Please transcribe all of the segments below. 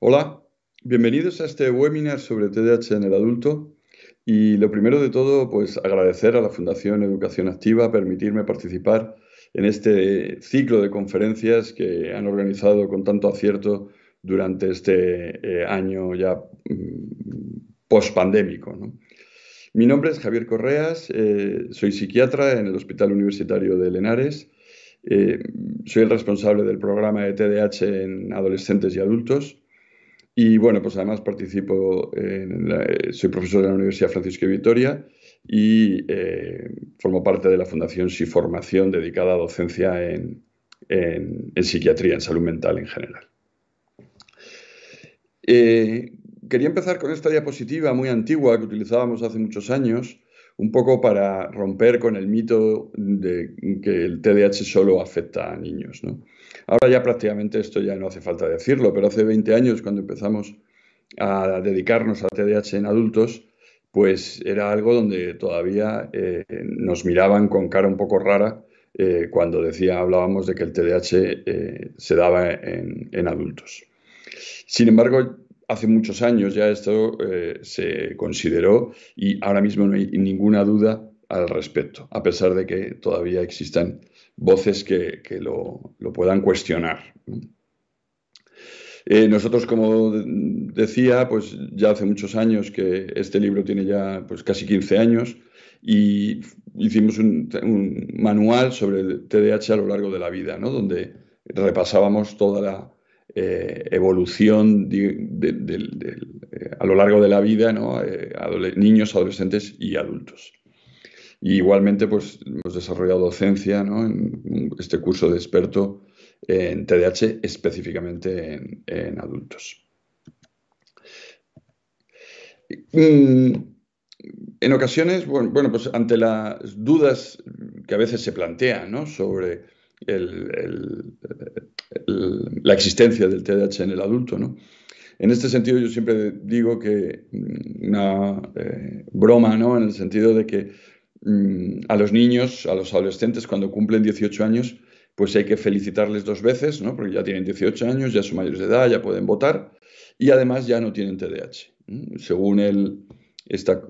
Hola, bienvenidos a este webinar sobre TDAH en el adulto. Y lo primero de todo, pues agradecer a la Fundación Educación Activa permitirme participar en este ciclo de conferencias que han organizado con tanto acierto durante este eh, año ya mm, pospandémico. Mi nombre es Javier Correas, eh, soy psiquiatra en el Hospital Universitario de Lenares. Eh, soy el responsable del programa de TDAH en adolescentes y adultos y bueno, pues además participo, soy profesor de la Universidad Francisco de Vitoria y eh, formo parte de la Fundación Si Formación dedicada a docencia en, psiquiatría, en salud mental en general. Eh, quería empezar con esta diapositiva muy antigua que utilizábamos hace muchos años, un poco para romper con el mito de que el TDAH solo afecta a niños. Ahora ya prácticamente esto ya no hace falta decirlo, pero hace 20 años cuando empezamos a dedicarnos al TDAH en adultos, pues era algo donde todavía eh, nos miraban con cara un poco rara eh, cuando decía, hablábamos de que el TDAH eh, se daba en, en adultos. Sin embargo, hace muchos años ya esto eh, se consideró y ahora mismo no hay ninguna duda al respecto, a pesar de que todavía existan voces que, lo, puedan cuestionar. Eh, nosotros, como decía, pues ya hace muchos años que este libro tiene ya pues, casi 15 años y hicimos un, manual sobre el TDAH a lo largo de la vida, donde repasábamos toda la, eh, evolución eh, a lo largo de la vida, eh, niños, adolescentes y adultos. Y igualmente, pues hemos desarrollado docencia en este curso de experto en TDAH, específicamente en, adultos. Mm, en ocasiones, pues ante las dudas que a veces se plantean sobre la existencia del TDAH en el adulto. En este sentido, yo siempre digo que mm, una eh, broma, ¿no? en el sentido de que mm, a los niños, a los adolescentes, cuando cumplen 18 años, pues hay que felicitarles dos veces, ¿no? porque ya tienen 18 años, ya son mayores de edad, ya pueden votar y además ya no tienen TDAH. Según esta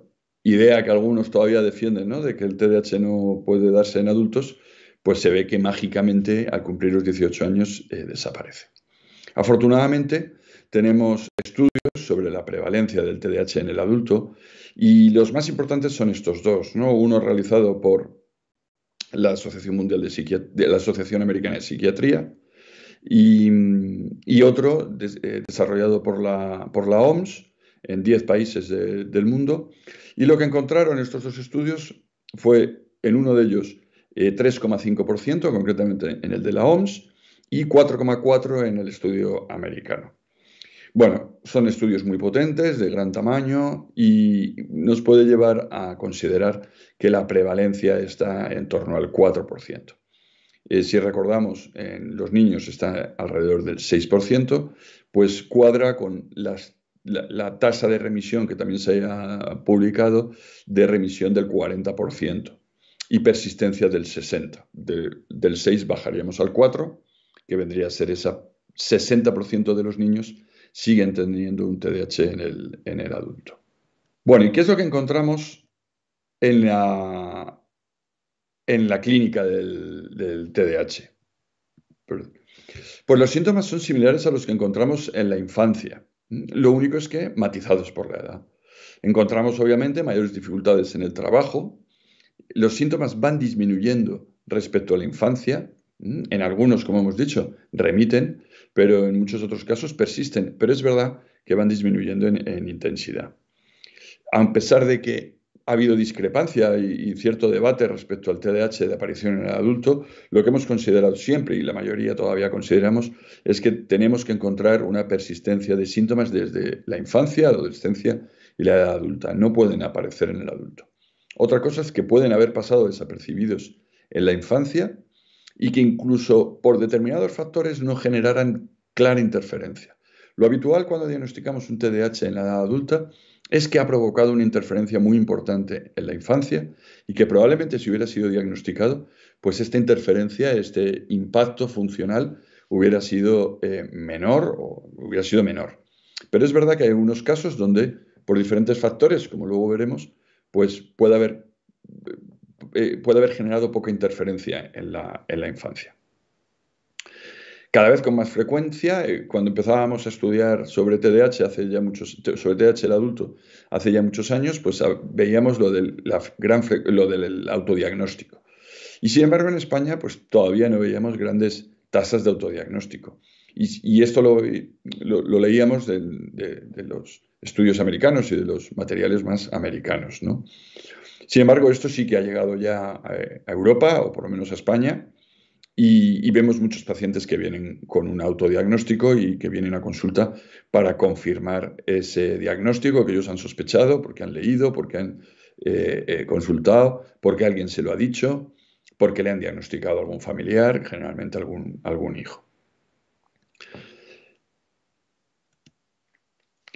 idea que algunos todavía defienden, ¿no? de que el TDAH no puede darse en adultos, pues se ve que mágicamente al cumplir los 18 años eh, desaparece. Afortunadamente, tenemos estudios sobre la prevalencia del TDAH en el adulto y los más importantes son estos dos, Uno realizado por la Asociación Mundial de, la Asociación Americana de Psiquiatría y, otro eh, desarrollado por la, OMS en 10 países del mundo. Y lo que encontraron estos dos estudios fue en uno de ellos 3,5% eh, concretamente en el de la OMS y 4,4% en el estudio americano. Bueno, son estudios muy potentes, de gran tamaño y nos puede llevar a considerar que la prevalencia está en torno al 4%. Eh, si recordamos, en los niños está alrededor del 6%, pues cuadra con la, la tasa de remisión que también se ha publicado de remisión del 40% y persistencia del 60. del 6 bajaríamos al 4, que vendría a ser esa 60% de los niños siguen teniendo un TDAH en el, adulto. Bueno, ¿y qué es lo que encontramos en la, en la clínica del, del TDAH? Pues los síntomas son similares a los que encontramos en la infancia, lo único es que matizados por la edad. Encontramos obviamente mayores dificultades en el trabajo, los síntomas van disminuyendo respecto a la infancia. Mm, en algunos, como hemos dicho, remiten, pero en muchos otros casos persisten. Pero es verdad que van disminuyendo en, intensidad. A pesar de que ha habido discrepancia y, cierto debate respecto al TDAH de aparición en el adulto, lo que hemos considerado siempre, y la mayoría todavía consideramos, es que tenemos que encontrar una persistencia de síntomas desde la infancia, adolescencia y la edad adulta. No pueden aparecer en el adulto. Otra cosa es que pueden haber pasado desapercibidos en la infancia y que incluso por determinados factores no generaran clara interferencia. Lo habitual cuando diagnosticamos un TDAH en la edad adulta es que ha provocado una interferencia muy importante en la infancia y que probablemente si hubiera sido diagnosticado, pues esta interferencia, este impacto funcional hubiera sido eh, menor o hubiera sido menor. Pero es verdad que hay unos casos donde, por diferentes factores, como luego veremos, pues eh, puede haber, generado poca interferencia en la, infancia cada vez con más frecuencia. Eh, cuando empezábamos a estudiar sobre TDAH hace ya muchos, sobre TDAH el adulto, hace ya muchos años, pues veíamos lo del, lo del autodiagnóstico. Y sin embargo, en España, pues todavía no veíamos grandes tasas de autodiagnóstico. Y, esto lo, leíamos de, los estudios americanos y de los materiales más americanos. ¿no? Sin embargo, esto sí que ha llegado ya a, Europa, o por lo menos a España, y, vemos muchos pacientes que vienen con un autodiagnóstico y que vienen a consulta para confirmar ese diagnóstico que ellos han sospechado, porque han leído, porque han eh, eh, consultado, porque alguien se lo ha dicho, porque le han diagnosticado a algún familiar, generalmente algún hijo.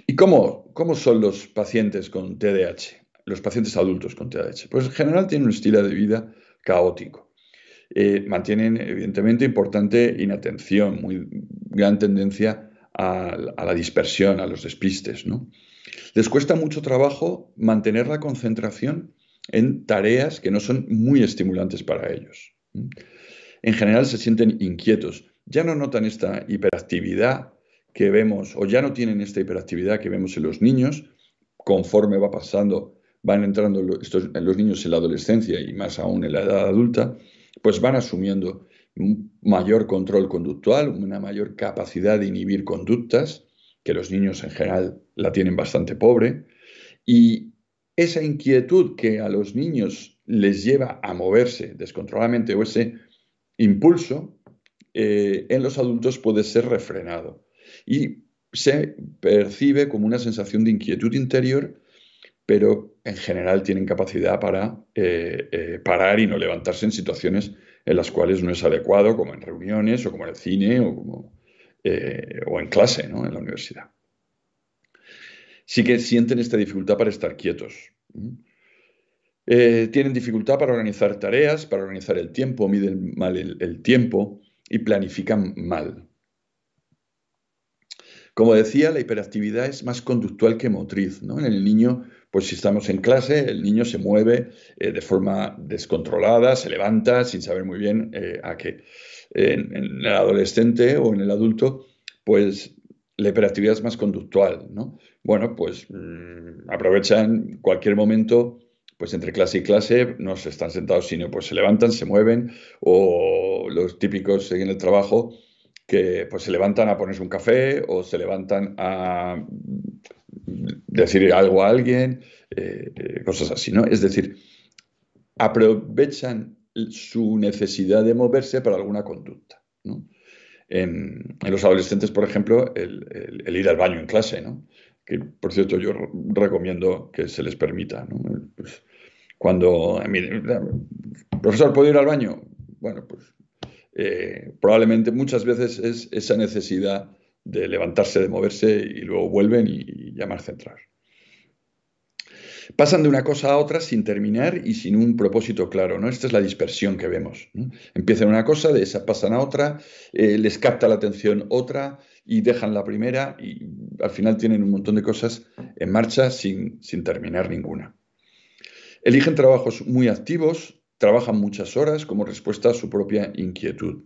¿Y cómo, son los pacientes con TDAH? Los pacientes adultos con TDAH. Pues en general tienen un estilo de vida caótico. Eh, mantienen evidentemente importante inatención, muy gran tendencia a, la dispersión, a los despistes. Les cuesta mucho trabajo mantener la concentración en tareas que no son muy estimulantes para ellos. En general se sienten inquietos, ya no notan esta hiperactividad que vemos, o ya no tienen esta hiperactividad que vemos en los niños, conforme va pasando, van entrando los niños en la adolescencia y más aún en la edad adulta, pues van asumiendo un mayor control conductual, una mayor capacidad de inhibir conductas, que los niños en general la tienen bastante pobre, y esa inquietud que a los niños les lleva a moverse descontroladamente o ese impulso eh, en los adultos puede ser refrenado y se percibe como una sensación de inquietud interior, pero en general tienen capacidad para eh, eh, parar y no levantarse en situaciones en las cuales no es adecuado, como en reuniones o como en el cine o, en clase, en la universidad. Sí que sienten esta dificultad para estar quietos. ¿Mm? tienen dificultad para organizar tareas, para organizar el tiempo, miden mal el tiempo, y planifican mal. Como decía, la hiperactividad es más conductual que motriz. ¿no? En el niño, pues si estamos en clase, el niño se mueve eh, de forma descontrolada, se levanta sin saber muy bien eh, a qué. En, el adolescente o en el adulto, pues la hiperactividad es más conductual. Bueno, pues mm, aprovechan cualquier momento pues entre clase y clase no se están sentados, sino pues se levantan, se mueven o los típicos en el trabajo que pues se levantan a ponerse un café o se levantan a decir algo a alguien, eh, cosas así, ¿no? Es decir, aprovechan su necesidad de moverse para alguna conducta, En, los adolescentes, por ejemplo, el, ir al baño en clase, ¿no? Que, por cierto, yo recomiendo que se les permita, pues, cuando, profesor, ¿puedo ir al baño? Bueno, pues eh, probablemente muchas veces es esa necesidad de levantarse, de moverse y luego vuelven y, llamar centrar. Pasan de una cosa a otra sin terminar y sin un propósito claro. ¿no? Esta es la dispersión que vemos. Empiezan una cosa, de esa pasan a otra, eh, les capta la atención otra y dejan la primera y al final tienen un montón de cosas en marcha sin, sin terminar ninguna. Eligen trabajos muy activos, trabajan muchas horas como respuesta a su propia inquietud.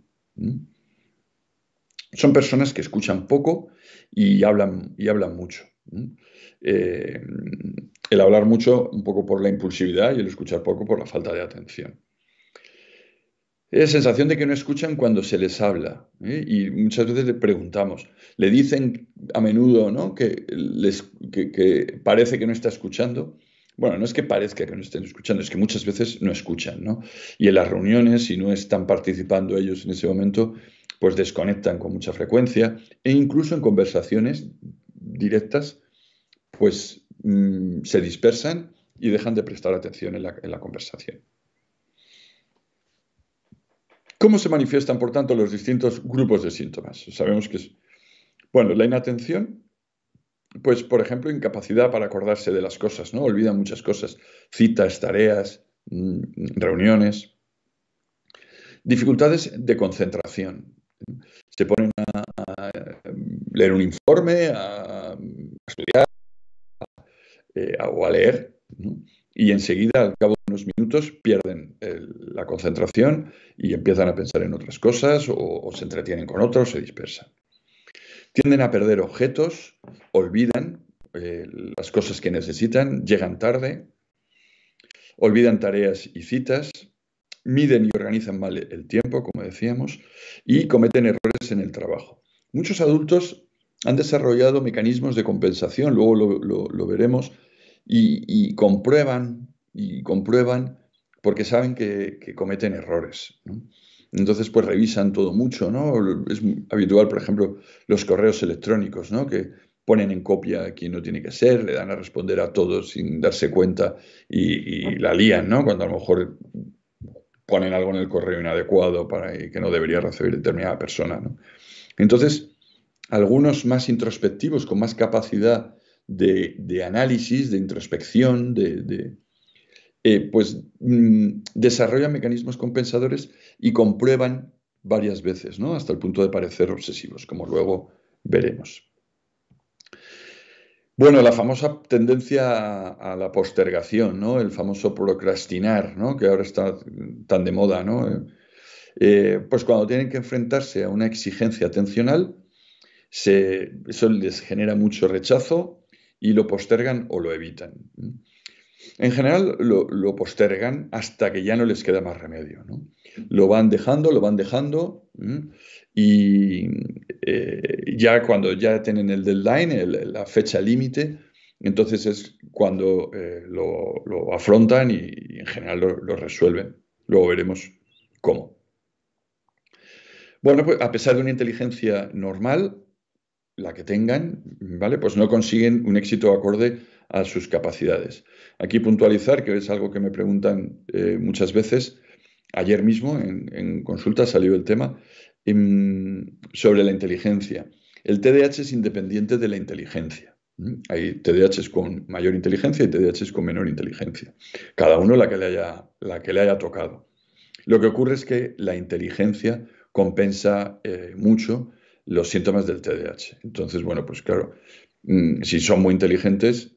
Son personas que escuchan poco y hablan, y hablan mucho. Eh, el hablar mucho un poco por la impulsividad y el escuchar poco por la falta de atención. Es sensación de que no escuchan cuando se les habla. ¿eh? Y muchas veces le preguntamos, le dicen a menudo ¿no? que parece que no está escuchando bueno, no es que parezca que no estén escuchando, es que muchas veces no escuchan, ¿no? Y en las reuniones, si no están participando ellos en ese momento, pues desconectan con mucha frecuencia e incluso en conversaciones directas, pues mm, se dispersan y dejan de prestar atención en la, en la conversación. ¿Cómo se manifiestan, por tanto, los distintos grupos de síntomas? Sabemos que es, bueno, la inatención pues, por ejemplo, incapacidad para acordarse de las cosas, ¿no? Olvida muchas cosas, citas, tareas, mm, reuniones. Dificultades de concentración. Se ponen a, leer un informe, a, estudiar eh, o a leer, y enseguida, al cabo de unos minutos, pierden la concentración y empiezan a pensar en otras cosas o, o se entretienen con otros, se dispersan. Tienden a perder objetos, olvidan eh, las cosas que necesitan, llegan tarde, olvidan tareas y citas, miden y organizan mal el tiempo, como decíamos, y cometen errores en el trabajo. Muchos adultos han desarrollado mecanismos de compensación, luego lo, veremos, y, comprueban, y comprueban porque saben que, cometen errores. Entonces, pues revisan todo mucho, ¿no? Es habitual, por ejemplo, los correos electrónicos, ¿no? Que ponen en copia a quien no tiene que ser, le dan a responder a todos sin darse cuenta y, la lían, ¿no? Cuando a lo mejor ponen algo en el correo inadecuado para que no debería recibir determinada persona, ¿no? Entonces, algunos más introspectivos, con más capacidad de, análisis, de introspección, de, eh, pues mm, desarrollan mecanismos compensadores y comprueban varias veces, ¿no? Hasta el punto de parecer obsesivos, como luego veremos. Bueno, la famosa tendencia a, la postergación, ¿no? El famoso procrastinar, ¿no? Que ahora está tan de moda, ¿no? Eh, pues cuando tienen que enfrentarse a una exigencia atencional, eso les genera mucho rechazo y lo postergan o lo evitan. En general lo, postergan hasta que ya no les queda más remedio. Lo van dejando, lo van dejando y eh, ya cuando ya tienen el deadline, la fecha límite, entonces es cuando eh, lo, afrontan y, en general lo, resuelven. Luego veremos cómo. Bueno, pues a pesar de una inteligencia normal, la que tengan, ¿vale? Pues no consiguen un éxito acorde a sus capacidades. Aquí puntualizar, que es algo que me preguntan eh, muchas veces, ayer mismo en, consulta salió el tema, em, sobre la inteligencia. El TDAH es independiente de la inteligencia. Hay TDAHs con mayor inteligencia y TDAHs con menor inteligencia. Cada uno la que le haya, la que le haya tocado. Lo que ocurre es que la inteligencia compensa eh, mucho los síntomas del TDAH. Entonces, bueno, pues claro, mm, si son muy inteligentes,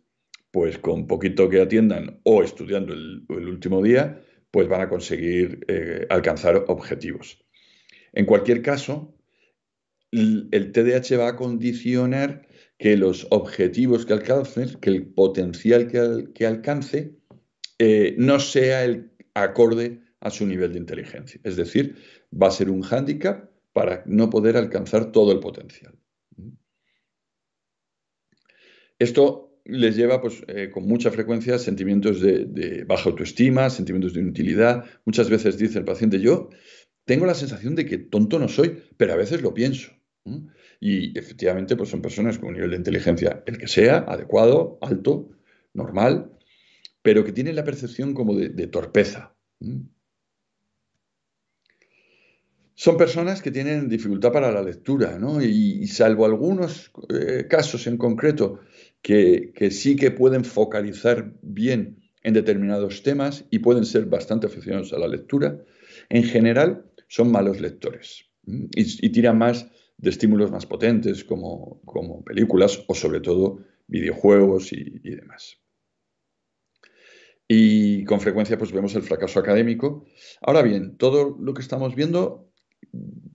pues con poquito que atiendan o estudiando el, último día, pues van a conseguir eh, alcanzar objetivos. En cualquier caso, el, TDAH va a condicionar que los objetivos que alcance que el potencial que, alcance, eh, no sea el acorde a su nivel de inteligencia. Es decir, va a ser un hándicap para no poder alcanzar todo el potencial. Esto les lleva pues, eh, con mucha frecuencia sentimientos de, baja autoestima, sentimientos de inutilidad. Muchas veces dice el paciente, yo tengo la sensación de que tonto no soy, pero a veces lo pienso. Y efectivamente pues, son personas con un nivel de inteligencia, el que sea, adecuado, alto, normal, pero que tienen la percepción como de, torpeza. Son personas que tienen dificultad para la lectura, y, salvo algunos eh, casos en concreto, que, sí que pueden focalizar bien en determinados temas y pueden ser bastante aficionados a la lectura, en general son malos lectores y, tiran más de estímulos más potentes como, películas o sobre todo videojuegos y, demás. Y con frecuencia pues vemos el fracaso académico. Ahora bien, todo lo que estamos viendo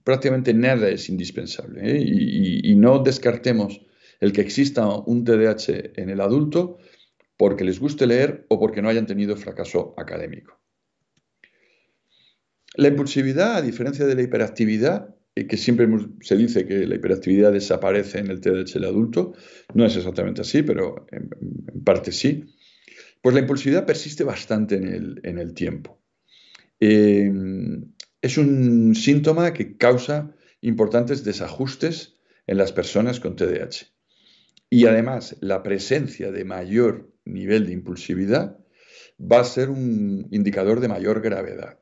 prácticamente nada es indispensable ¿eh? y no descartemos el que exista un TDAH en el adulto porque les guste leer o porque no hayan tenido fracaso académico. La impulsividad, a diferencia de la hiperactividad, eh, que siempre se dice que la hiperactividad desaparece en el TDAH del adulto, no es exactamente así, pero en, parte sí, pues la impulsividad persiste bastante en el, tiempo. Em, es un síntoma que causa importantes desajustes en las personas con TDAH. Y además, la presencia de mayor nivel de impulsividad va a ser un indicador de mayor gravedad.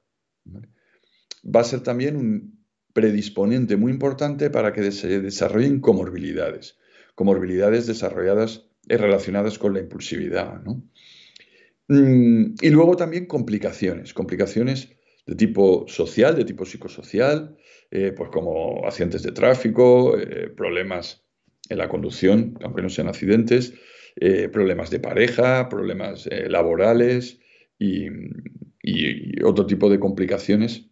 Va a ser también un predisponente muy importante para que se desarrollen comorbilidades, comorbilidades desarrolladas relacionadas con la impulsividad. Mm, y luego también complicaciones, complicaciones de tipo social, de tipo psicosocial, eh, pues como accidentes de tráfico, eh, problemas en la conducción, aunque no sean accidentes, eh, problemas de pareja, problemas eh, laborales y, otro tipo de complicaciones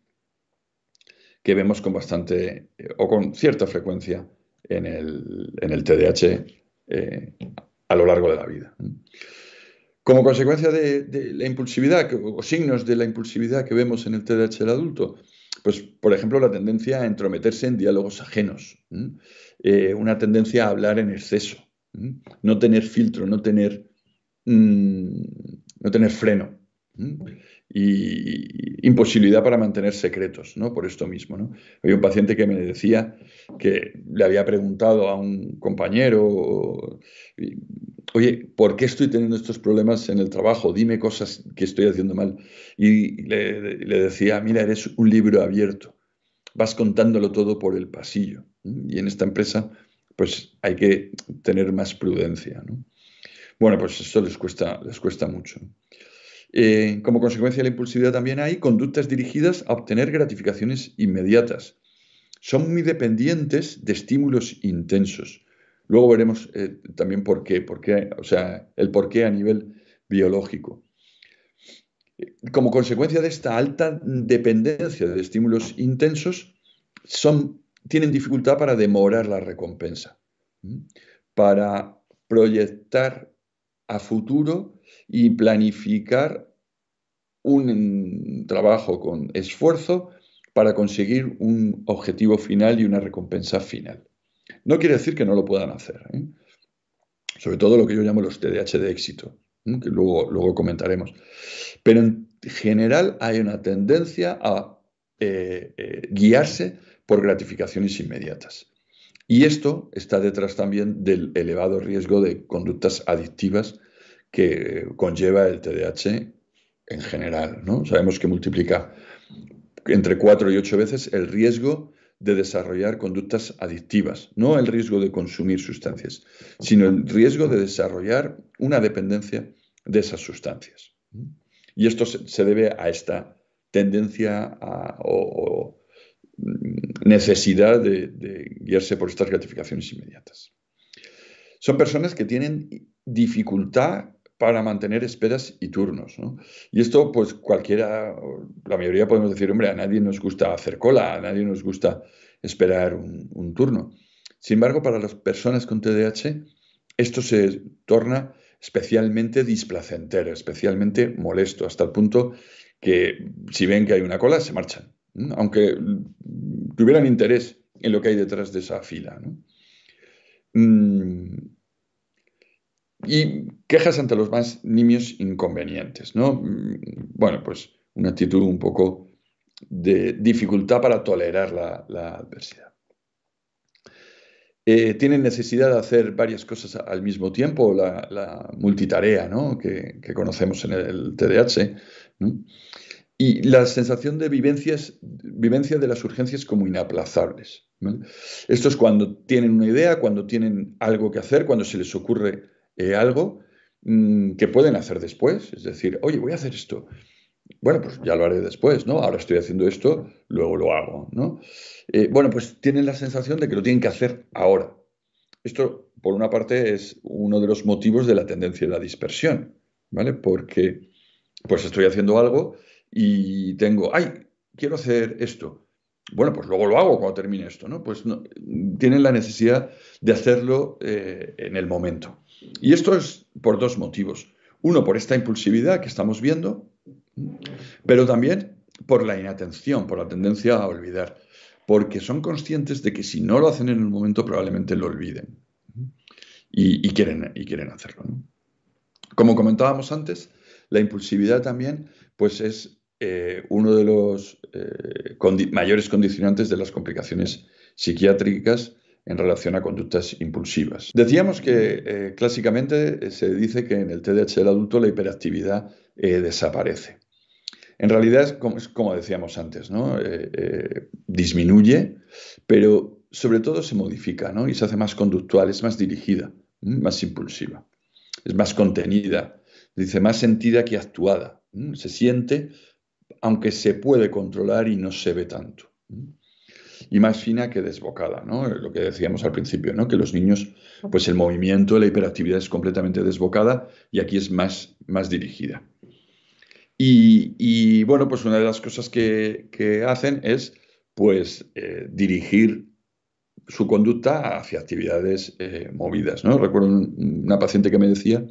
que vemos con bastante eh, o con cierta frecuencia en el, en TDAH a lo largo de la vida. Como consecuencia de, de, la impulsividad o signos de la impulsividad que vemos en el TDAH del adulto, pues, por ejemplo, la tendencia a entrometerse en diálogos ajenos, eh, una tendencia a hablar en exceso, no tener filtro, no tener, mm, no tener freno. Y imposibilidad para mantener secretos, ¿no? Por esto mismo, ¿no? Había un paciente que me decía que le había preguntado a un compañero oye, ¿por qué estoy teniendo estos problemas en el trabajo? Dime cosas que estoy haciendo mal. Y le, decía, mira, eres un libro abierto, vas contándolo todo por el pasillo. Y en esta empresa, pues hay que tener más prudencia. ¿no? Bueno, pues eso les cuesta, mucho. Eh, como consecuencia de la impulsividad también hay conductas dirigidas a obtener gratificaciones inmediatas. Son muy dependientes de estímulos intensos. Luego veremos eh, también por qué, por qué, o sea, el porqué a nivel biológico. Eh, como consecuencia de esta alta dependencia de estímulos intensos, tienen dificultad para demorar la recompensa, para proyectar a futuro y planificar un trabajo con esfuerzo para conseguir un objetivo final y una recompensa final. No quiere decir que no lo puedan hacer. ¿eh? Sobre todo lo que yo llamo los TDAH de éxito, ¿eh? que luego, comentaremos. Pero en general hay una tendencia a eh, guiarse por gratificaciones inmediatas. Y esto está detrás también del elevado riesgo de conductas adictivas que conlleva el TDAH en general. Sabemos que multiplica entre 4 y 8 veces el riesgo de desarrollar conductas adictivas, no el riesgo de consumir sustancias, sino el riesgo de desarrollar una dependencia de esas sustancias. Y esto se debe a esta tendencia o, mm, necesidad de guiarse por estas gratificaciones inmediatas. Son personas que tienen dificultad para mantener esperas y turnos. Y esto, pues cualquiera, la mayoría podemos decir, hombre, a nadie nos gusta hacer cola, a nadie nos gusta esperar un, turno. Sin embargo, para las personas con TDAH, esto se torna especialmente displacentero, especialmente molesto, hasta el punto que si ven que hay una cola, se marchan, aunque tuvieran interés en lo que hay detrás de esa fila. ¿no? Mm, y quejas ante los más nimios inconvenientes, ¿no? Mm, bueno, pues una actitud un poco de dificultad para tolerar la, adversidad. Eh, tienen necesidad de hacer varias cosas al mismo tiempo, la, multitarea ¿no? que, conocemos en el TDAH, y la sensación de vivencias, vivencia de las urgencias como inaplazables. Esto es cuando tienen una idea, cuando tienen algo que hacer, cuando se les ocurre eh, algo mm, que pueden hacer después. Es decir, oye, voy a hacer esto. Bueno, pues ya lo haré después, ¿no? Ahora estoy haciendo esto, luego lo hago, ¿no? Eh, bueno, pues tienen la sensación de que lo tienen que hacer ahora. Esto, por una parte, es uno de los motivos de la tendencia de la dispersión, ¿vale? Porque, pues estoy haciendo algo y tengo, ay, quiero hacer esto. Bueno, pues luego lo hago cuando termine esto, ¿no? Pues tienen la necesidad de hacerlo eh, en el momento. Y esto es por dos motivos. Uno, por esta impulsividad que estamos viendo, pero también por la inatención, por la tendencia a olvidar, porque son conscientes de que si no lo hacen en el momento probablemente lo olviden y, quieren, hacerlo. Como comentábamos antes, la impulsividad también pues, es eh, uno de los eh, mayores condicionantes de las complicaciones psiquiátricas en relación a conductas impulsivas. Decíamos que eh, clásicamente eh, se dice que en el TDAH del adulto la hiperactividad eh, desaparece. En realidad es como, decíamos antes, ¿no? disminuye, pero sobre todo se modifica y se hace más conductual, es más dirigida, más impulsiva, es más contenida, dice más sentida que actuada, se siente aunque se puede controlar y no se ve tanto y más fina que desbocada, ¿no? Lo que decíamos al principio, ¿no? Que los niños, pues el movimiento, la hiperactividad es completamente desbocada y aquí es más, más dirigida. Y, bueno, pues una de las cosas que, hacen es, pues, eh, dirigir su conducta hacia actividades eh, movidas, ¿no? Recuerdo una paciente que me decía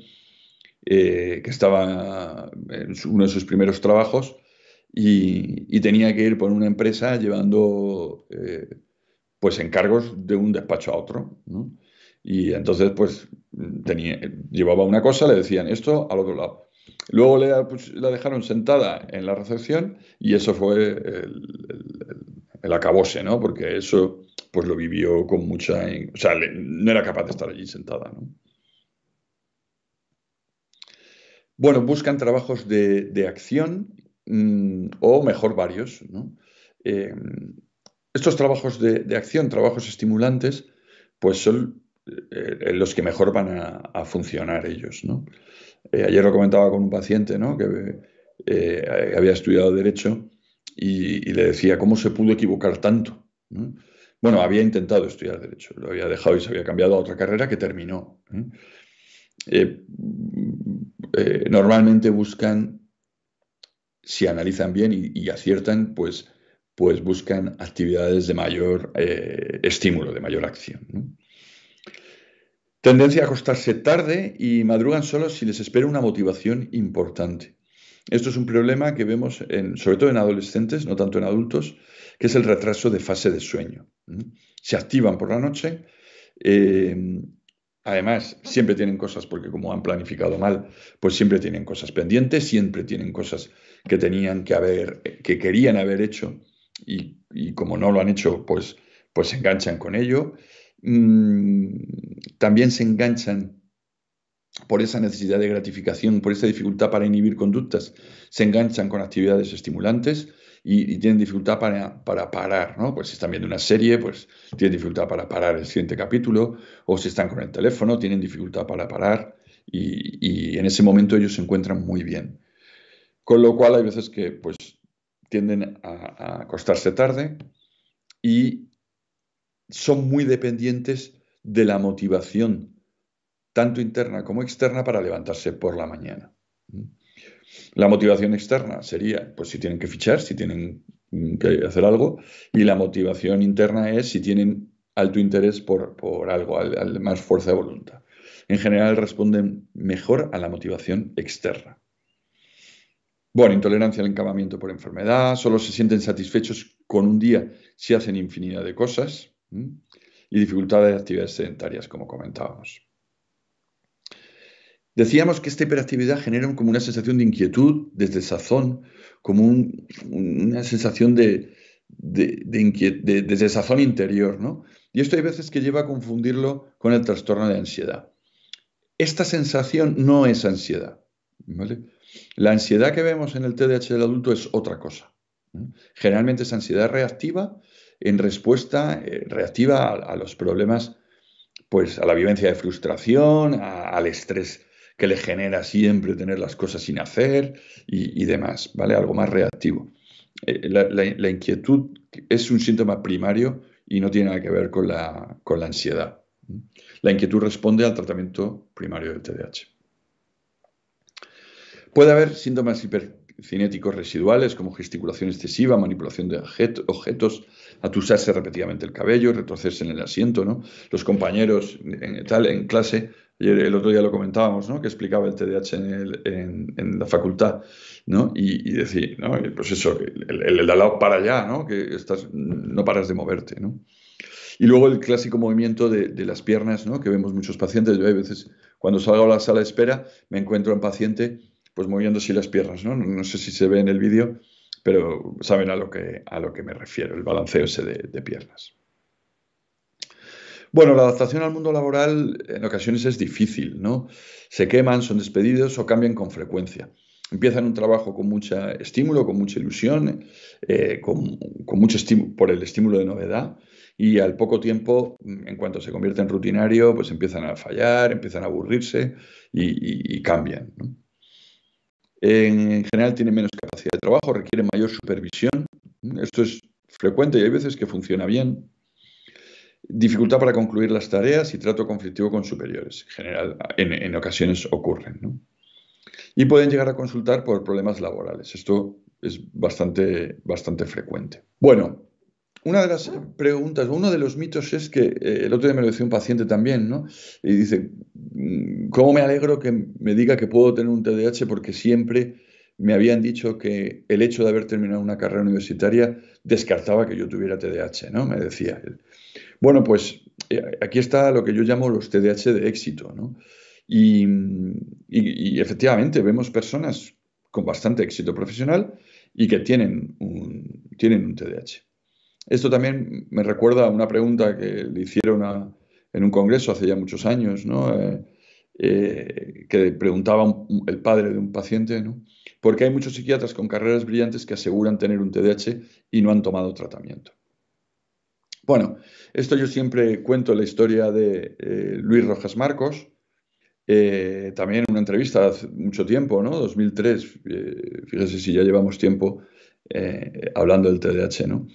eh, que estaba en uno de sus primeros trabajos, y, tenía que ir por una empresa llevando eh, pues encargos de un despacho a otro. Y entonces pues tenía, llevaba una cosa, le decían esto al otro lado. Luego pues, la dejaron sentada en la recepción y eso fue el, acabose, ¿no? Porque eso pues lo vivió con mucha... O sea, no era capaz de estar allí sentada, Bueno, buscan trabajos de, de acción Mm, o mejor varios. Eh, estos trabajos de, acción, trabajos estimulantes, pues son eh, eh, los que mejor van a, funcionar ellos. ayer lo comentaba con un paciente que había estudiado derecho y, le decía cómo se pudo equivocar tanto. Bueno, había intentado estudiar derecho, lo había dejado y se había cambiado a otra carrera que terminó. normalmente buscan si analizan bien y, aciertan, pues, pues, buscan actividades de mayor eh, estímulo, de mayor acción. Tendencia a acostarse tarde y madrugan solo si les espera una motivación importante. Esto es un problema que vemos sobre todo en adolescentes, no tanto en adultos, que es el retraso de fase de sueño. Se activan por la noche eh, Además, siempre tienen cosas, porque como han planificado mal, pues siempre tienen cosas pendientes, siempre tienen cosas que tenían que haber, que querían haber hecho y, como no lo han hecho, pues, pues se enganchan con ello. Mm, también se enganchan por esa necesidad de gratificación, por esa dificultad para inhibir conductas, se enganchan con actividades estimulantes, y, tienen dificultad para, parar, ¿no? Pues si están viendo una serie, pues tienen dificultad para parar el siguiente capítulo, o si están con el teléfono, tienen dificultad para parar y, en ese momento ellos se encuentran muy bien. Con lo cual hay veces que pues tienden a acostarse tarde y son muy dependientes de la motivación, tanto interna como externa, para levantarse por la mañana. ¿Mm? La motivación externa sería, pues si tienen que fichar, si tienen que hacer algo, y la motivación interna es si tienen alto interés por, algo, más fuerza de voluntad. En general responden mejor a la motivación externa. Bueno, intolerancia al encamamiento por enfermedad, solo se sienten satisfechos con un día si hacen infinidad de cosas y dificultad de actividades sedentarias, como comentábamos. Decíamos que esta hiperactividad genera como una sensación de inquietud, desde sazón, como una sensación de, de, desazón interior, ¿no? Y esto hay veces que lleva a confundirlo con el trastorno de ansiedad. Esta sensación no es ansiedad, La ansiedad que vemos en el TDAH del adulto es otra cosa. Generalmente es ansiedad reactiva en respuesta eh, reactiva a, los problemas, pues a la vivencia de frustración, al estrés que le genera siempre tener las cosas sin hacer y, demás, ¿vale? Algo más reactivo. Eh, la, inquietud es un síntoma primario y no tiene nada que ver con la, con la ansiedad. La inquietud responde al tratamiento primario del TDAH. Puede haber síntomas hipercinéticos residuales como gesticulación excesiva, manipulación de objetos, atusarse repetidamente el cabello, retorcerse en el asiento, ¿no? Los compañeros en, tal, en clase el otro día lo comentábamos, ¿no? Que explicaba el TDAH en, la facultad, ¿no? Y, decir, ¿no? Pues eso, el, el, el lado para allá, ¿no? Que estás, no paras de moverte, ¿no? Y luego el clásico movimiento de, las piernas, ¿no? Que vemos muchos pacientes. Yo a veces, cuando salgo a la sala de espera, me encuentro a un paciente, pues moviéndose las piernas, ¿no? No, sé si se ve en el vídeo, pero saben a lo que, me refiero, el balanceo ese de piernas. Bueno, la adaptación al mundo laboral en ocasiones es difícil, ¿no? Se queman, son despedidos o cambian con frecuencia. Empiezan un trabajo con mucho estímulo, con mucha ilusión, eh, con, mucho por el estímulo de novedad, y al poco tiempo, en cuanto se convierte en rutinario, pues empiezan a fallar, empiezan a aburrirse y, cambian. En general tienen menos capacidad de trabajo, requieren mayor supervisión. Esto es frecuente y hay veces que funciona bien dificultad para concluir las tareas y trato conflictivo con superiores. En general, en, ocasiones ocurren. Y pueden llegar a consultar por problemas laborales. Esto es bastante, bastante frecuente. Bueno, una de las preguntas, uno de los mitos es que eh, el otro día me lo decía un paciente también, ¿no? Y dice, mm, ¿cómo me alegro que me diga que puedo tener un TDAH porque siempre me habían dicho que el hecho de haber terminado una carrera universitaria descartaba que yo tuviera TDAH, ¿no? Me decía bueno, pues eh, aquí está lo que yo llamo los TDAH de éxito, ¿no? y, efectivamente vemos personas con bastante éxito profesional y que tienen un, tienen TDAH. Esto también me recuerda a una pregunta que le hicieron en un congreso hace ya muchos años, ¿no? Eh, eh, que preguntaba el padre de un paciente, ¿no? porque hay muchos psiquiatras con carreras brillantes que aseguran tener un TDAH y no han tomado tratamiento. Bueno, esto yo siempre cuento la historia de eh, Luis Rojas Marcos, eh, también en una entrevista hace mucho tiempo, ¿no? 2003, eh, fíjese si ya llevamos tiempo hablando del TDAH, ¿no?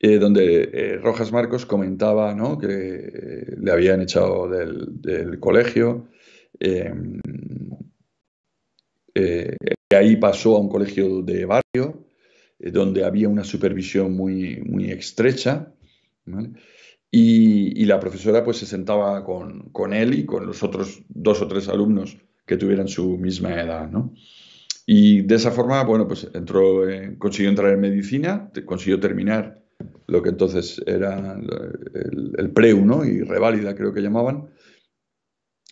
donde Rojas Marcos comentaba que le habían echado del, colegio, que ahí pasó a un colegio de barrio, donde había una supervisión muy estrecha, y, la profesora pues se sentaba con, él y con los otros dos o tres alumnos que tuvieran su misma edad, Y de esa forma, pues, eh, consiguió entrar en medicina, consiguió terminar lo que entonces era el, el, preu, Y reválida creo que llamaban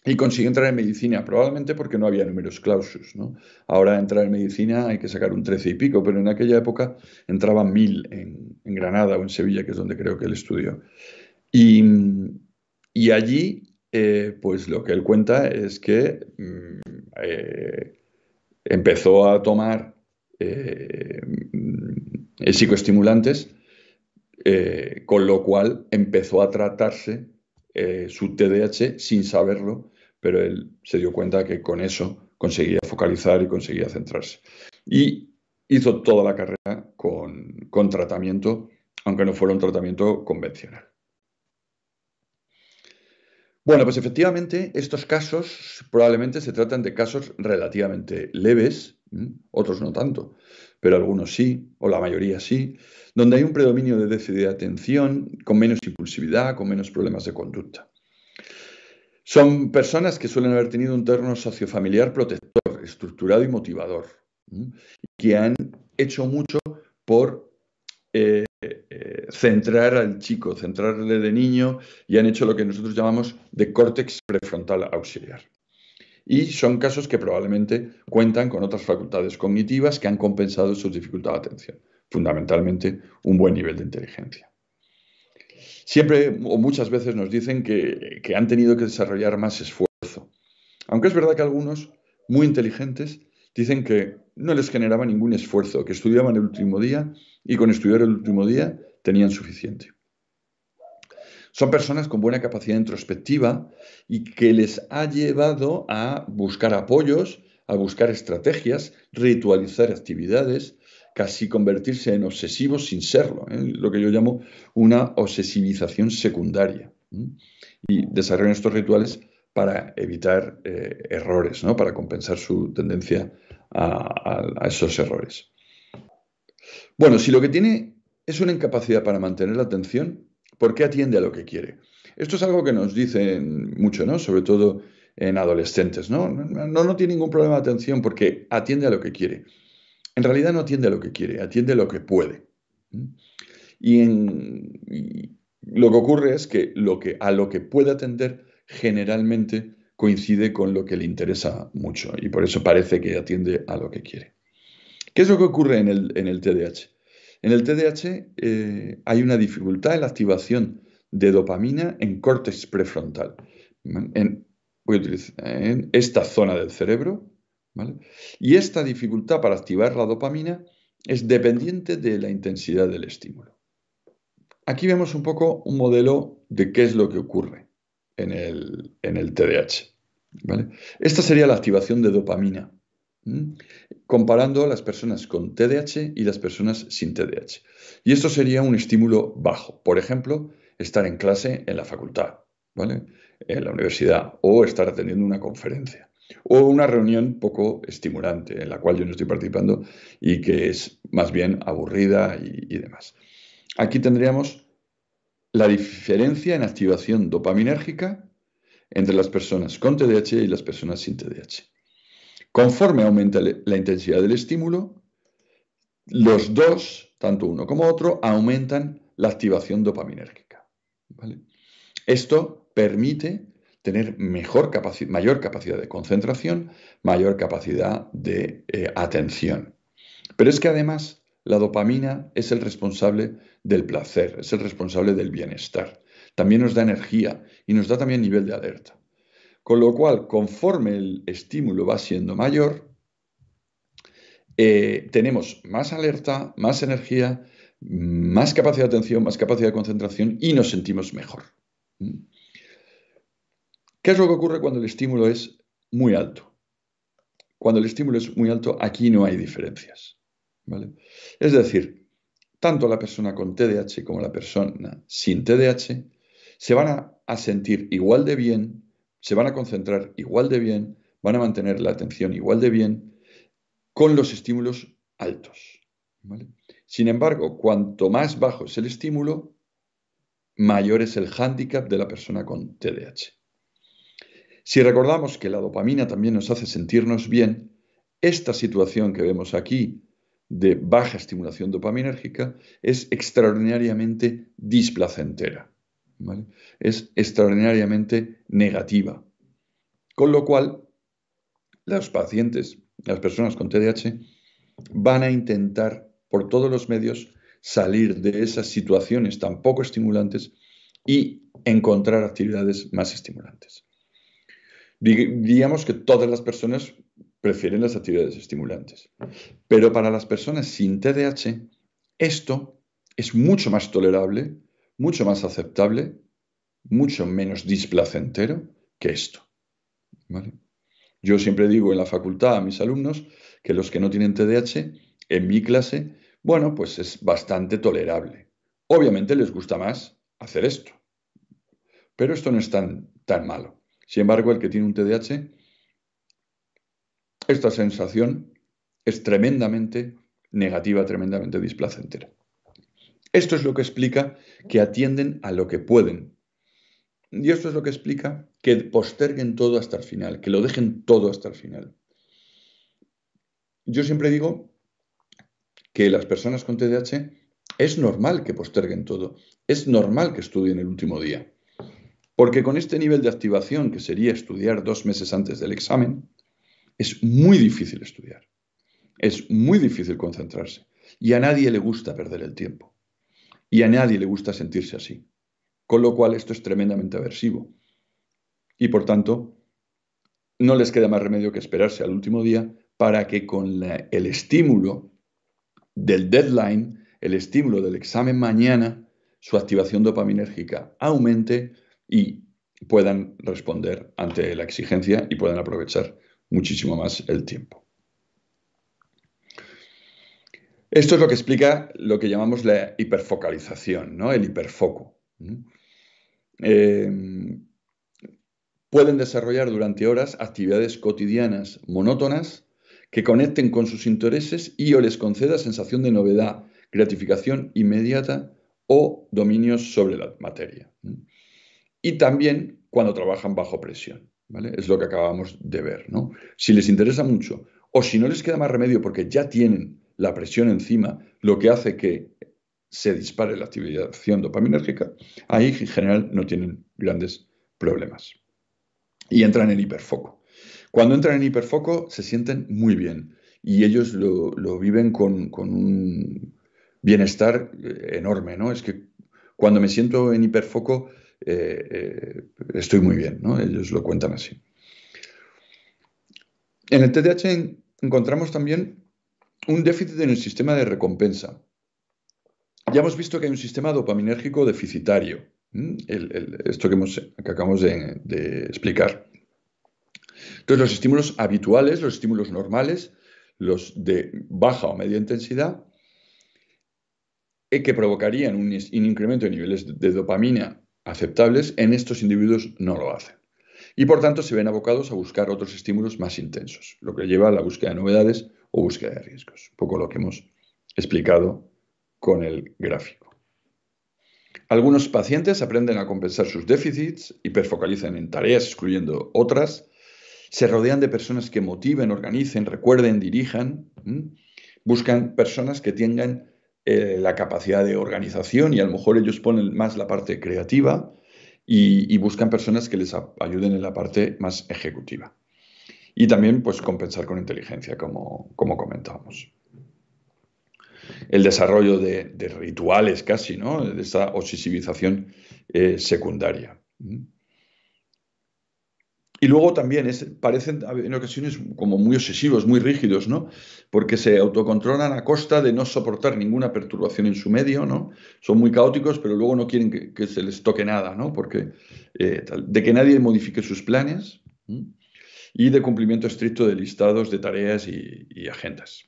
y consiguió entrar en medicina, probablemente porque no había números clausus. ¿no? Ahora entrar en medicina hay que sacar un trece y pico, pero en aquella época entraban mil en, Granada o en Sevilla, que es donde creo que él estudió. Y, allí, eh, pues lo que él cuenta es que mm, eh, empezó a tomar eh, psicoestimulantes, con lo cual empezó a tratarse su TDAH sin saberlo pero él se dio cuenta que con eso conseguía focalizar y conseguía centrarse. Y hizo toda la carrera con, tratamiento, aunque no fuera un tratamiento convencional. Bueno, pues efectivamente, estos casos probablemente se tratan de casos relativamente leves, otros no tanto, pero algunos sí, o la mayoría sí, donde hay un predominio de déficit de atención, con menos impulsividad, con menos problemas de conducta. Son personas que suelen haber tenido un terno sociofamiliar protector, estructurado y motivador, que han hecho mucho por eh, eh, centrar al chico, centrarle de niño y han hecho lo que nosotros llamamos de córtex prefrontal auxiliar. Y son casos que probablemente cuentan con otras facultades cognitivas que han compensado su dificultad de atención, fundamentalmente un buen nivel de inteligencia. Siempre o muchas veces nos dicen que, han tenido que desarrollar más esfuerzo. Aunque es verdad que algunos, muy inteligentes, dicen que no les generaba ningún esfuerzo, que estudiaban el último día y con estudiar el último día tenían suficiente. Son personas con buena capacidad introspectiva y que les ha llevado a buscar apoyos, a buscar estrategias, ritualizar actividades, casi convertirse en obsesivos sin serlo, ¿eh? lo que yo llamo una obsesivización secundaria. Y desarrollan estos rituales para evitar eh, errores, ¿no? para compensar su tendencia a, esos errores. Bueno, si lo que tiene es una incapacidad para mantener la atención, ¿por qué atiende a lo que quiere? Esto es algo que nos dicen mucho, ¿no? Sobre todo en adolescentes, ¿no? No, no tiene ningún problema de atención porque atiende a lo que quiere en realidad no atiende a lo que quiere, atiende a lo que puede. Y, lo que ocurre es que, a lo que puede atender generalmente coincide con lo que le interesa mucho y por eso parece que atiende a lo que quiere. ¿Qué es lo que ocurre en el, TDAH? En el TDAH eh, hay una dificultad en la activación de dopamina en córtex prefrontal, voy a en esta zona del cerebro y esta dificultad para activar la dopamina es dependiente de la intensidad del estímulo. Aquí vemos un poco un modelo de qué es lo que ocurre en el, TDAH. Esta sería la activación de dopamina, comparando comparando las personas con TDAH y las personas sin TDAH. Y esto sería un estímulo bajo, por ejemplo, estar en clase en la facultad, en la universidad o estar atendiendo una conferencia. O una reunión poco estimulante, en la cual yo no estoy participando y que es más bien aburrida y, demás. Aquí tendríamos la diferencia en activación dopaminérgica entre las personas con TDAH y las personas sin TDAH. Conforme aumenta la intensidad del estímulo, los dos, tanto uno como otro, aumentan la activación dopaminérgica. Esto permite tener mejor mayor capacidad de concentración, mayor capacidad de eh, atención. Pero es que además la dopamina es el responsable del placer, es el responsable del bienestar. También nos da energía y nos da también nivel de alerta. Con lo cual, conforme el estímulo va siendo mayor, eh, tenemos más alerta, más energía, más capacidad de atención, más capacidad de concentración y nos sentimos mejor. ¿Mm? ¿Qué es lo que ocurre cuando el estímulo es muy alto? Cuando el estímulo es muy alto, aquí no hay diferencias. Es decir, tanto la persona con TDAH como la persona sin TDAH se van a, sentir igual de bien, se van a concentrar igual de bien, van a mantener la atención igual de bien con los estímulos altos. Sin embargo, cuanto más bajo es el estímulo, mayor es el hándicap de la persona con TDAH. Si recordamos que la dopamina también nos hace sentirnos bien, esta situación que vemos aquí de baja estimulación dopaminérgica es extraordinariamente displacentera, es extraordinariamente negativa. Con lo cual, los pacientes, las personas con TDAH, van a intentar por todos los medios salir de esas situaciones tan poco estimulantes y encontrar actividades más estimulantes digamos que todas las personas prefieren las actividades estimulantes. Pero para las personas sin TDAH, esto es mucho más tolerable, mucho más aceptable, mucho menos displacentero que esto. Yo siempre digo en la facultad a mis alumnos que los que no tienen TDAH, en mi clase, bueno, pues es bastante tolerable. Obviamente les gusta más hacer esto, pero esto no es tan, tan malo. Sin embargo, el que tiene un TDAH, esta sensación es tremendamente negativa, tremendamente displacentera. Esto es lo que explica que atienden a lo que pueden. Y esto es lo que explica que posterguen todo hasta el final, que lo dejen todo hasta el final. Yo siempre digo que las personas con TDAH es normal que posterguen todo, es normal que estudien el último día. Porque con este nivel de activación, que sería estudiar dos meses antes del examen, es muy difícil estudiar. Es muy difícil concentrarse. Y a nadie le gusta perder el tiempo. Y a nadie le gusta sentirse así. Con lo cual esto es tremendamente aversivo. Y por tanto, no les queda más remedio que esperarse al último día para que con el estímulo del deadline, el estímulo del examen mañana, su activación dopaminérgica aumente y puedan responder ante la exigencia y puedan aprovechar muchísimo más el tiempo. Esto es lo que explica lo que llamamos la hiperfocalización, ¿no? el hiperfoco. Eh, pueden desarrollar durante horas actividades cotidianas monótonas que conecten con sus intereses y o les conceda sensación de novedad, gratificación inmediata o dominio sobre la materia y también cuando trabajan bajo presión. ¿vale? Es lo que acabamos de ver. ¿no? Si les interesa mucho o si no les queda más remedio porque ya tienen la presión encima, lo que hace que se dispare la activación dopaminérgica, ahí en general no tienen grandes problemas. Y entran en hiperfoco. Cuando entran en hiperfoco se sienten muy bien y ellos lo, viven con, con, un bienestar eh, enorme, ¿no? Es que cuando me siento en hiperfoco eh, eh, estoy muy bien, ¿no? Ellos lo cuentan así. En el TDAH encontramos también un déficit en el sistema de recompensa. Ya hemos visto que hay un sistema dopaminérgico deficitario, esto que, acabamos de, explicar. Entonces, los estímulos habituales, los estímulos normales, los de baja o media intensidad, eh, que provocarían un incremento de niveles de dopamina aceptables, en estos individuos no lo hacen. Y por tanto se ven abocados a buscar otros estímulos más intensos, lo que lleva a la búsqueda de novedades o búsqueda de riesgos, poco lo que hemos explicado con el gráfico. Algunos pacientes aprenden a compensar sus déficits, hiperfocalizan en tareas excluyendo otras, se rodean de personas que motiven, organicen, recuerden, dirijan, buscan personas que tengan eh, la capacidad de organización y a lo mejor ellos ponen más la parte creativa y, buscan personas que les ayuden en la parte más ejecutiva. Y también pues compensar con inteligencia, como, comentábamos. El desarrollo de, rituales casi, ¿no? De esa obsesivización eh, secundaria. ¿Mm? Y luego también es, parecen en ocasiones como muy obsesivos, muy rígidos, ¿no? Porque se autocontrolan a costa de no soportar ninguna perturbación en su medio, ¿no? Son muy caóticos, pero luego no quieren que, se les toque nada, ¿no? Porque eh, de que nadie modifique sus planes y de cumplimiento estricto de listados de tareas y, agendas.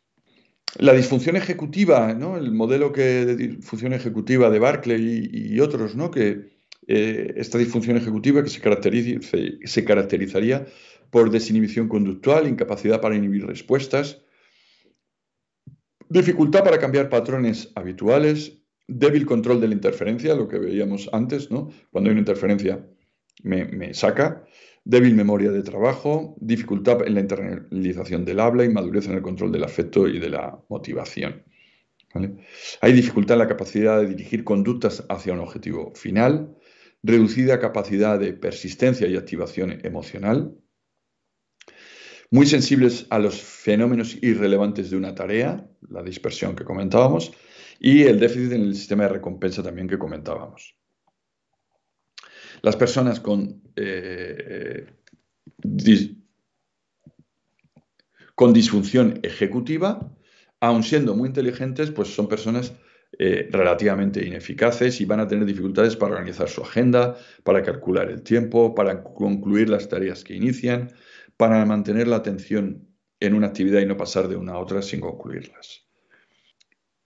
La disfunción ejecutiva, ¿no? El modelo que de disfunción ejecutiva de Barclay y, y otros, ¿no? Que, eh, esta disfunción ejecutiva que se, caracterizaría por desinhibición conductual, incapacidad para inhibir respuestas, dificultad para cambiar patrones habituales, débil control de la interferencia, lo que veíamos antes, ¿no? Cuando hay una interferencia me, me saca, débil memoria de trabajo, dificultad en la internalización del habla, inmadurez en el control del afecto y de la motivación. Hay dificultad en la capacidad de dirigir conductas hacia un objetivo final, reducida capacidad de persistencia y activación emocional, muy sensibles a los fenómenos irrelevantes de una tarea, la dispersión que comentábamos, y el déficit en el sistema de recompensa también que comentábamos. Las personas con, eh, disfunción ejecutiva, aun siendo muy inteligentes, pues son personas eh, relativamente ineficaces y van a tener dificultades para organizar su agenda, para calcular el tiempo, para concluir las tareas que inician, para mantener la atención en una actividad y no pasar de una a otra sin concluirlas.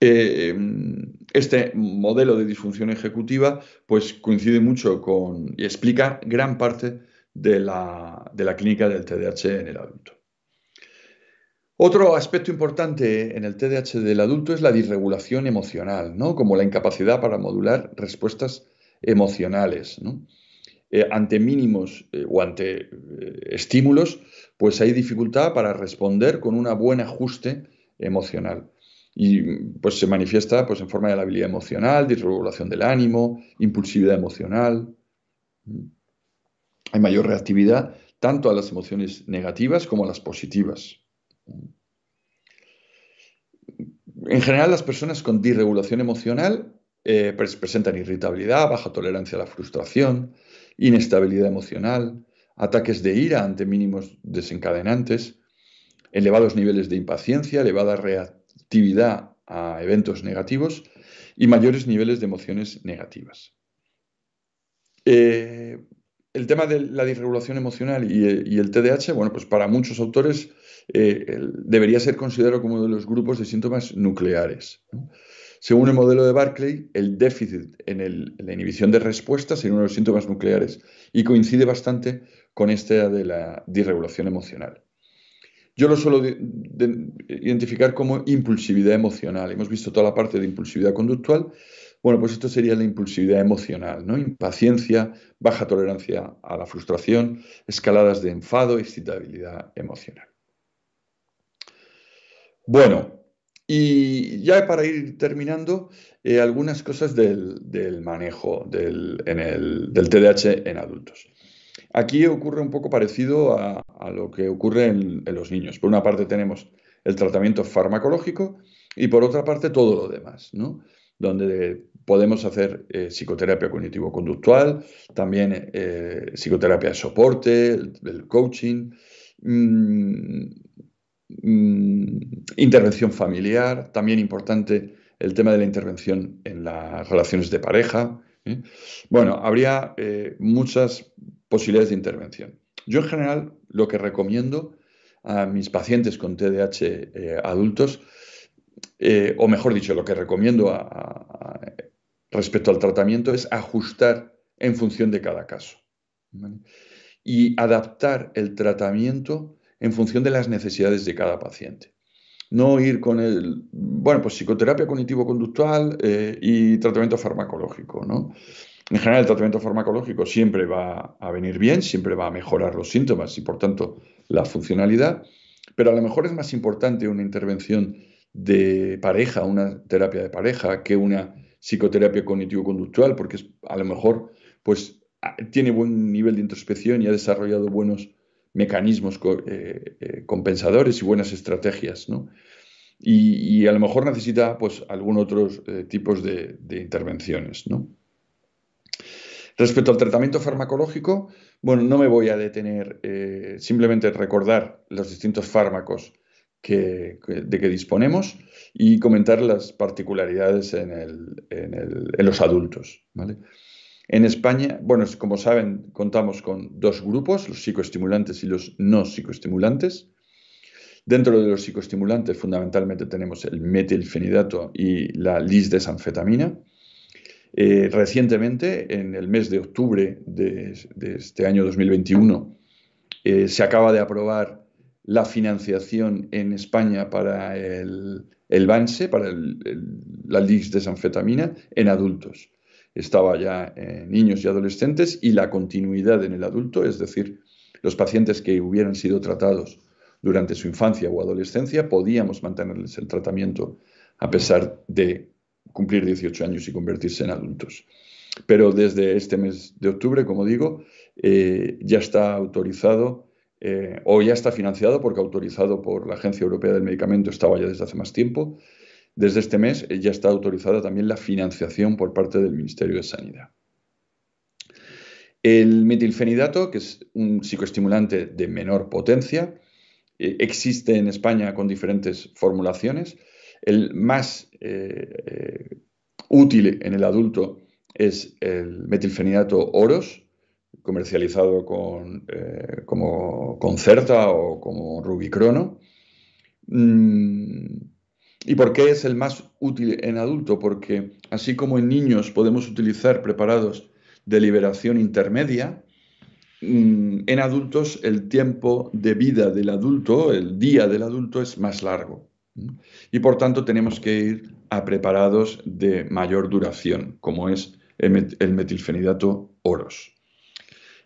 Eh, em, este modelo de disfunción ejecutiva pues, coincide mucho con y explica gran parte de la, de la clínica del TDAH en el adulto. Otro aspecto importante en el TDAH del adulto es la disregulación emocional, ¿no? como la incapacidad para modular respuestas emocionales. Eh, ante mínimos eh, o ante eh, estímulos, pues hay dificultad para responder con un buen ajuste emocional. Y pues se manifiesta pues, en forma de la habilidad emocional, disregulación del ánimo, impulsividad emocional. Hay mayor reactividad tanto a las emociones negativas como a las positivas. En general, las personas con disregulación emocional eh, presentan irritabilidad, baja tolerancia a la frustración, inestabilidad emocional, ataques de ira ante mínimos desencadenantes, elevados niveles de impaciencia, elevada reactividad a eventos negativos y mayores niveles de emociones negativas. Eh, el tema de la disregulación emocional y, y, el TDAH, bueno, pues para muchos autores eh, debería ser considerado como uno de los grupos de síntomas nucleares. Según el modelo de Barclay, el déficit en, la inhibición de respuesta sería uno de los síntomas nucleares y coincide bastante con esta de la disregulación emocional. Yo lo suelo identificar como impulsividad emocional. Hemos visto toda la parte de impulsividad conductual. Bueno, pues esto sería la impulsividad emocional, ¿no? Impaciencia, baja tolerancia a la frustración, escaladas de enfado, excitabilidad emocional. Bueno, y ya para ir terminando, eh, algunas cosas del, manejo del, en TDAH en adultos. Aquí ocurre un poco parecido a, lo que ocurre en, los niños. Por una parte tenemos el tratamiento farmacológico y por otra parte todo lo demás, ¿no? donde podemos hacer eh, psicoterapia cognitivo-conductual, también eh, psicoterapia de soporte, el, coaching. Mm, Mm, intervención familiar, también importante el tema de la intervención en las relaciones de pareja. ¿eh? Bueno, habría eh, muchas posibilidades de intervención. Yo en general lo que recomiendo a mis pacientes con TDAH eh, adultos, o mejor dicho, lo que recomiendo respecto al tratamiento es ajustar en función de cada caso y adaptar el tratamiento en función de las necesidades de cada paciente. No ir con el, bueno, pues psicoterapia cognitivo-conductual eh, y tratamiento farmacológico, ¿no? En general, el tratamiento farmacológico siempre va a venir bien, siempre va a mejorar los síntomas y, por tanto, la funcionalidad, pero a lo mejor es más importante una intervención de pareja, una terapia de pareja, que una psicoterapia cognitivo-conductual, porque a lo mejor pues, tiene buen nivel de introspección y ha desarrollado buenos mecanismos eh, eh, compensadores y buenas estrategias, Y, a lo mejor necesita pues algún otros eh, tipos de, intervenciones, ¿no? Respecto al tratamiento farmacológico, bueno, no me voy a detener, simplemente recordar los distintos fármacos que, de que disponemos y comentar las particularidades en, los adultos. En España, bueno, como saben, contamos con dos grupos, los psicoestimulantes y los no psicoestimulantes. Dentro de los psicoestimulantes, fundamentalmente tenemos el metilfenidato y la de Eh, recientemente, en el mes de octubre de, este año 2021, eh, se acaba de aprobar la financiación en España para el, el BANSE, para la lis la lisdesanfetamina en adultos estaba ya en eh, niños y adolescentes y la continuidad en el adulto, es decir, los pacientes que hubieran sido tratados durante su infancia o adolescencia, podíamos mantenerles el tratamiento a pesar de cumplir 18 años y convertirse en adultos. Pero desde este mes de octubre, como digo, eh, ya está autorizado eh, o ya está financiado, porque autorizado por la Agencia Europea del Medicamento estaba ya desde hace más tiempo, desde este mes eh, ya está autorizada también la financiación por parte del Ministerio de Sanidad. El metilfenidato, que es un psicoestimulante de menor potencia, eh, existe en España con diferentes formulaciones. El más eh, útil en el adulto es el metilfenidato Oros, comercializado con, como Concerta o como Rubicrono. Mm, ¿Y por qué es el más útil en adulto? Porque así como en niños podemos utilizar preparados de liberación intermedia, mm, en adultos el tiempo de vida del adulto, el día del adulto es más largo. Y por tanto tenemos que ir a preparados de mayor duración, como es el metilfenidato oros.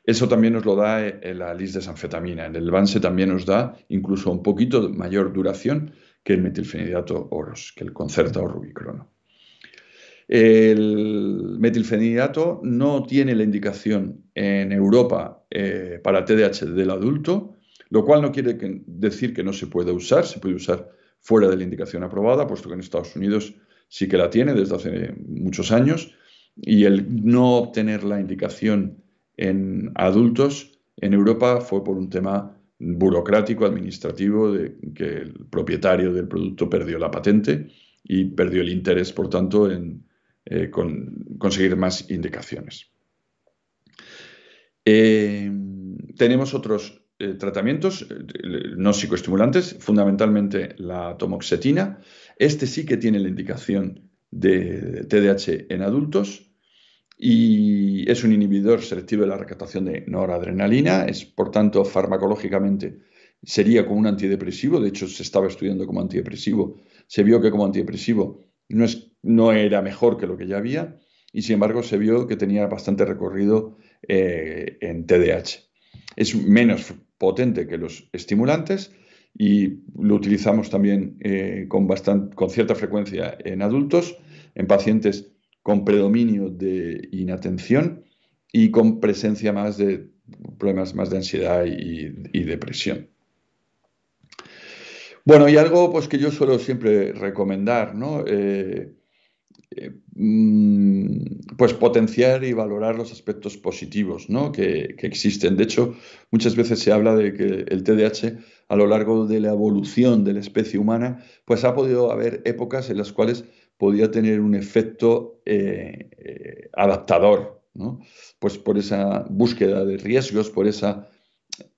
Eso también nos lo da eh, la lis de sanfetamina. En el Vance también nos da incluso un poquito mayor duración, que el metilfenidato oros, que el Concerta o Rubicrono. El metilfenidato no tiene la indicación en Europa eh, para TDAH del adulto, lo cual no quiere decir que no se pueda usar, se puede usar fuera de la indicación aprobada, puesto que en Estados Unidos sí que la tiene desde hace muchos años, y el no obtener la indicación en adultos en Europa fue por un tema burocrático administrativo de que el propietario del producto perdió la patente y perdió el interés, por tanto, en eh, conseguir más indicaciones. Eh, tenemos otros eh, tratamientos no psicoestimulantes, fundamentalmente la tomoxetina. Este sí que tiene la indicación de TDAH en adultos y es un inhibidor selectivo de la recaptación de noradrenalina, es por tanto farmacológicamente sería como un antidepresivo, de hecho se estaba estudiando como antidepresivo, se vio que como antidepresivo no, es, no era mejor que lo que ya había y sin embargo se vio que tenía bastante recorrido eh, en TDAH. Es menos potente que los estimulantes y lo utilizamos también eh, con, bastante, con cierta frecuencia en adultos, en pacientes con predominio de inatención y con presencia más de problemas más de ansiedad y, depresión. Bueno, y algo pues, que yo suelo siempre recomendar, ¿no? Eh, eh, mm, pues potenciar y valorar los aspectos positivos ¿no? que, que, existen. De hecho, muchas veces se habla de que el TDAH a lo largo de la evolución de la especie humana, pues ha podido haber épocas en las cuales podía tener un efecto eh, eh, adaptador, ¿no? Pues por esa búsqueda de riesgos, por esa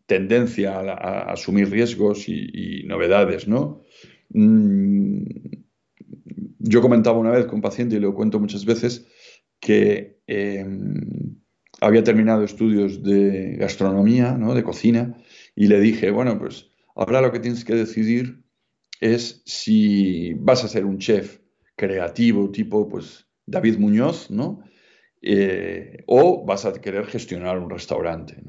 tendencia a, asumir riesgos y, novedades, ¿no? Mm, yo comentaba una vez con un paciente, y lo cuento muchas veces, que em, había terminado estudios de gastronomía, ¿no? de cocina, y le dije, bueno, pues Ahora lo que tienes que decidir es si vas a ser un chef creativo tipo pues David Muñoz, ¿no? Eh, o vas a querer gestionar un restaurante.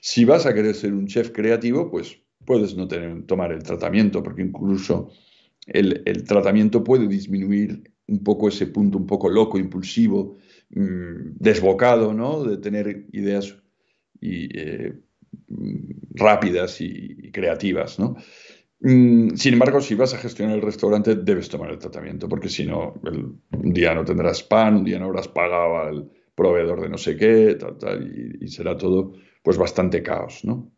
Si vas a querer ser un chef creativo, pues puedes no tener, tomar el tratamiento, porque incluso el, tratamiento puede disminuir un poco ese punto un poco loco, impulsivo, mm, desbocado, ¿no? De tener ideas y, eh, rápidas y creativas, ¿no? Mm, sin embargo, si vas a gestionar el restaurante, debes tomar el tratamiento, porque si no, un día no tendrás pan, un día no habrás pagado al proveedor de no sé qué, y, será todo pues bastante caos, ¿no?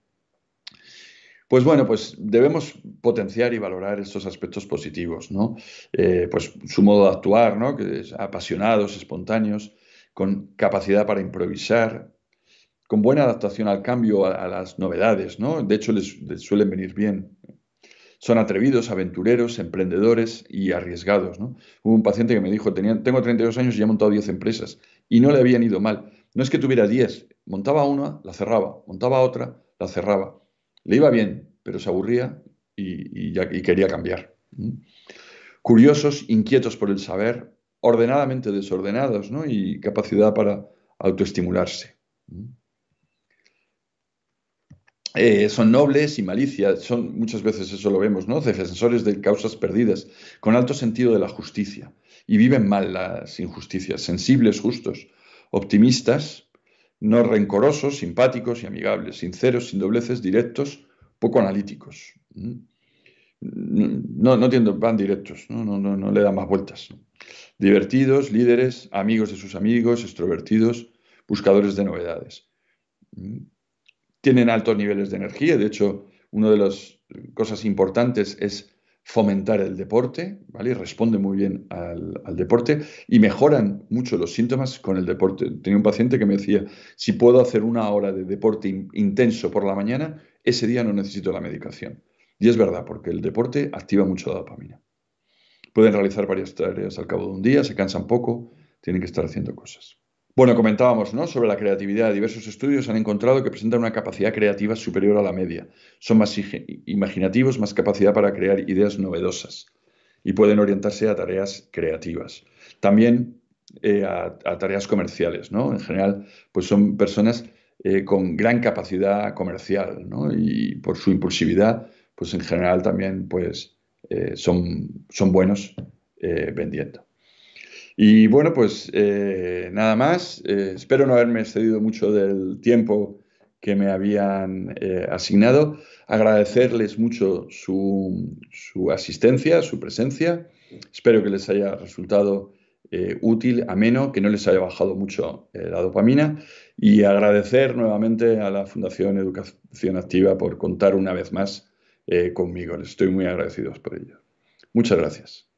Pues bueno, pues debemos potenciar y valorar estos aspectos positivos, ¿no? Eh, pues su modo de actuar, ¿no? Que es apasionados, espontáneos, con capacidad para improvisar, con buena adaptación al cambio, a, las novedades, ¿no? De hecho, les, suelen venir bien. Son atrevidos, aventureros, emprendedores y arriesgados, Hubo un paciente que me dijo, Tenía, tengo 32 años y he montado 10 empresas y no le habían ido mal. No es que tuviera 10, montaba una, la cerraba, montaba otra, la cerraba. Le iba bien, pero se aburría y, quería cambiar. Curiosos, inquietos por el saber, ordenadamente desordenados ¿no? y capacidad para autoestimularse. Eh, son nobles y malicia, son muchas veces eso lo vemos, ¿no? Defensores de causas perdidas, con alto sentido de la justicia, y viven mal las injusticias, sensibles, justos, optimistas, no rencorosos, simpáticos y amigables, sinceros, sin dobleces, directos, poco analíticos. ¿Mm? No, no tienen van directos, ¿no? No, no, no le dan más vueltas. Divertidos, líderes, amigos de sus amigos, extrovertidos, buscadores de novedades. ¿Mm? tienen altos niveles de energía. De hecho, una de las cosas importantes es fomentar el deporte, ¿vale? Responde muy bien al, deporte y mejoran mucho los síntomas con el deporte. Tenía un paciente que me decía, si puedo hacer una hora de deporte intenso por la mañana, ese día no necesito la medicación. Y es verdad, porque el deporte activa mucho la dopamina. Pueden realizar varias tareas al cabo de un día, se cansan poco, tienen que estar haciendo cosas. Bueno, comentábamos sobre la creatividad. Diversos estudios han encontrado que presentan una capacidad creativa superior a la media. Son más imaginativos, más capacidad para crear ideas novedosas y pueden orientarse a tareas creativas. También eh, a, tareas comerciales, ¿no? En general, pues son personas eh, con gran capacidad comercial, Y por su impulsividad, pues en general también pues, eh, son buenos vendiendo. Y bueno, pues eh, nada más. Eh, espero no haberme excedido mucho del tiempo que me habían eh, asignado. Agradecerles mucho su, su, asistencia, su presencia. Espero que les haya resultado útil, ameno, que no les haya bajado mucho la dopamina. Y agradecer nuevamente a la Fundación Educación Activa por contar una vez más conmigo. Les estoy muy agradecidos por ello. Muchas gracias.